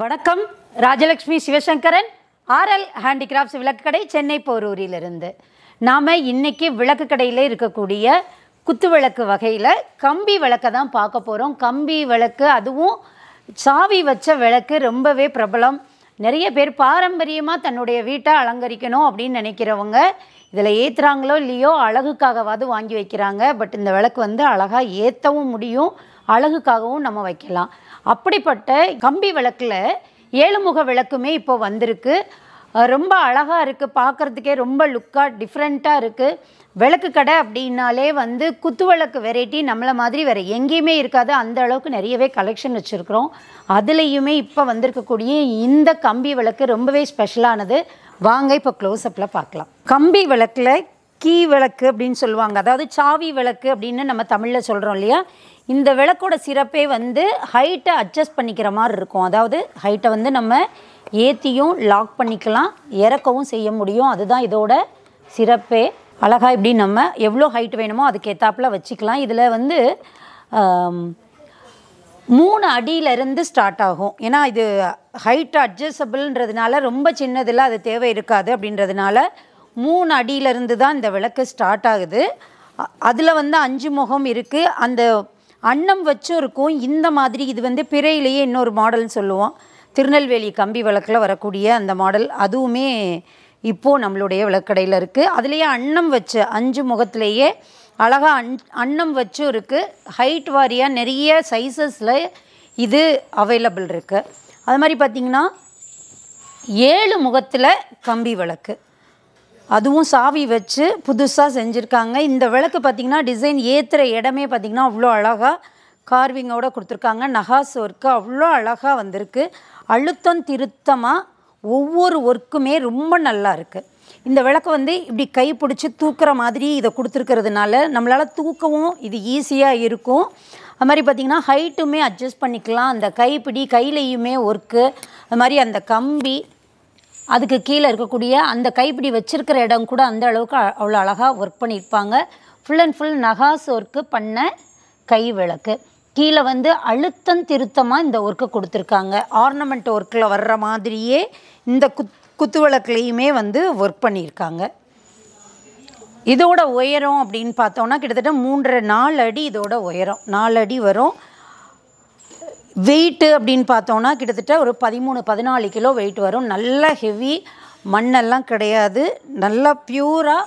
வணக்கம் Rajalakshmi Sivasankaran RL handicrafts விளக்குக்கடை சென்னை போரூரிலிருந்து நாம் இன்றைக்கி விளக்கு கடையில் இருக்கக்கூடிய குத்து விளக்கு வகையில் கம்பி விளக்கை தான் பார்க்க போகிறோம் கம்பி விளக்கு அதுவும் சாவி வச்ச விளக்கு ரொம்பவே பிரபலம் நிறைய பேர் பாரம்பரியமாக தன்னுடைய வீட்டை அலங்கரிக்கணும் அப்படின்னு நினைக்கிறவங்க இதில் ஏற்றுறாங்களோ இல்லையோ அழகுக்காகவாது வாங்கி வைக்கிறாங்க பட் இந்த விளக்கு வந்து அழகாக ஏற்றவும் முடியும் அழகுக்காகவும் நம்ம வைக்கலாம் அப்படிப்பட்ட கம்பி விளக்கில் ஏழுமுக விளக்குமே இப்போ வந்திருக்கு ரொம்ப அழகாக இருக்குது பார்க்குறதுக்கே ரொம்ப லுக்காக டிஃப்ரெண்ட்டாக இருக்குது விளக்கு கடை அப்படின்னாலே வந்து குத்து விளக்கு வெரைட்டி நம்மளை மாதிரி வேறு எங்கேயுமே இருக்காது அந்த அளவுக்கு நிறையவே கலெக்ஷன் வச்சுருக்குறோம் அதுலேயுமே இப்போ வந்திருக்கக்கூடிய இந்த கம்பி விளக்கு ரொம்பவே ஸ்பெஷலானது வாங்க இப்போ க்ளோஸ்அப்பில் பார்க்கலாம் கம்பி விளக்கில் கீ விளக்கு அப்படின்னு சொல்லுவாங்க அதாவது சாவி விளக்கு அப்படின்னு நம்ம தமிழில் சொல்கிறோம் இல்லையா இந்த விளக்கோட சிறப்பே வந்து ஹைட்டை அட்ஜஸ்ட் பண்ணிக்கிற மாதிரி இருக்கும் அதாவது ஹைட்டை வந்து நம்ம ஏற்றியும் லாக் பண்ணிக்கலாம் இறக்கவும் செய்ய முடியும் அதுதான் இதோட சிறப்பே அழகாக இப்படி நம்ம எவ்வளோ ஹைட் வேணுமோ ஏற்றாப்பில் வச்சுக்கலாம் இதில் வந்து மூணு அடியிலேருந்து ஸ்டார்ட் ஆகும் ஏன்னா இது ஹைட் அட்ஜஸ்டபிள்ன்றதுனால ரொம்ப சின்னதில் அது தேவை இருக்காது அப்படின்றதுனால மூணு அடியிலிருந்து தான் இந்த விளக்கு ஸ்டார்ட் ஆகுது அதில் வந்து அஞ்சு முகம் இருக்குது அந்த அன்னம் வச்சும் இருக்கும் இந்த மாதிரி இது வந்து பிறையிலேயே இன்னொரு மாடல்னு சொல்லுவோம் திருநெல்வேலி கம்பி விளக்கில் வரக்கூடிய அந்த மாடல் அதுவுமே இப்போது நம்மளுடைய விளக்கடையில் இருக்குது அதுலேயே அன்னம் வச்சு அஞ்சு முகத்திலேயே அழகாக அன் அன்னம் வச்சும் இருக்குது ஹைட் வாரியாக நிறைய சைஸஸில் இது அவைலபிள் இருக்குது அது மாதிரி பார்த்திங்கன்னா ஏழு முகத்தில் கம்பி விளக்கு அதுவும் சாவி வச்சு புதுசாக செஞ்சுருக்காங்க இந்த விளக்கு பார்த்திங்கன்னா டிசைன் ஏற்றுற இடமே பார்த்திங்கன்னா அவ்வளோ அழகாக கார்விங்கோடு கொடுத்துருக்காங்க நகாஸ் ஒர்க்கு அவ்வளோ அழகாக வந்திருக்கு அழுத்தம் திருத்தமாக ஒவ்வொரு ஒர்க்குமே ரொம்ப நல்லா இருக்குது இந்த விளக்கு வந்து இப்படி கை பிடிச்சி தூக்குற மாதிரி இதை கொடுத்துருக்கிறதுனால நம்மளால் தூக்கவும் இது ஈஸியாக இருக்கும் அது மாதிரி பார்த்திங்கன்னா ஹைட்டுமே அட்ஜஸ்ட் பண்ணிக்கலாம் அந்த கைப்பிடி கையிலையுமே ஒர்க்கு அது மாதிரி அந்த கம்பி அதுக்கு கீழே இருக்கக்கூடிய அந்த கைப்பிடி வச்சுருக்கிற இடம் கூட அந்த அளவுக்கு அவ்வளோ அழகாக ஒர்க் பண்ணியிருப்பாங்க ஃபுல் அண்ட் ஃபுல் நகாஸ் ஒர்க்கு பண்ண கை விளக்கு கீழே வந்து அழுத்தம் திருத்தமாக இந்த ஒர்க்கு கொடுத்துருக்காங்க ஆர்னமெண்ட் ஒர்க்கில் வர்ற மாதிரியே இந்த குத் குத்து விளக்குலேயுமே வந்து ஒர்க் பண்ணியிருக்காங்க இதோட உயரம் அப்படின்னு பார்த்தோன்னா கிட்டத்தட்ட மூன்றரை நாலு அடி இதோட உயரம் நாலு அடி வரும் வெயிட்டு அப்படின்னு பார்த்தோன்னா கிட்டத்தட்ட ஒரு பதிமூணு பதினாலு கிலோ வெயிட் வரும் நல்ல ஹெவி மண்ணெல்லாம் கிடையாது நல்லா பியூராக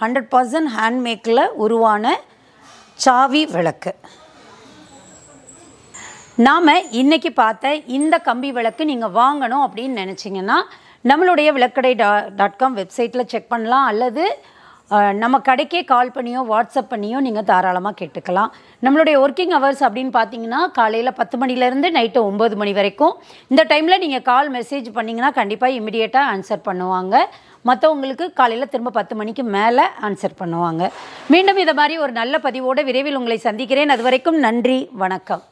ஹண்ட்ரட் பர்சன்ட் ஹேண்ட்மேக்கில் உருவான சாவி விளக்கு நாம் இன்றைக்கி பார்த்த இந்த கம்பி விளக்கு நீங்கள் வாங்கணும் அப்படின்னு நினச்சிங்கன்னா நம்மளுடைய விளக்கடை டா டாட் காம் வெப்சைட்டில் செக் பண்ணலாம் அல்லது நம்ம கடைக்கே கால் பண்ணியோ வாட்ஸ்அப் பண்ணியோ நீங்கள் தாராளமாக கேட்டுக்கலாம் நம்மளுடைய ஒர்க்கிங் ஹவர்ஸ் அப்படின்னு பார்த்தீங்கன்னா காலையில் பத்து மணிலேருந்து நைட்டு ஒம்பது மணி வரைக்கும் இந்த டைமில் நீங்கள் கால் மெசேஜ் பண்ணிங்கன்னா கண்டிப்பாக இமிடியேட்டாக ஆன்சர் பண்ணுவாங்க மற்றவங்களுக்கு காலையில் திரும்ப பத்து மணிக்கு மேலே ஆன்சர் பண்ணுவாங்க மீண்டும் இதை மாதிரி ஒரு நல்ல பதிவோடு விரைவில் உங்களை சந்திக்கிறேன் அது வரைக்கும் நன்றி வணக்கம்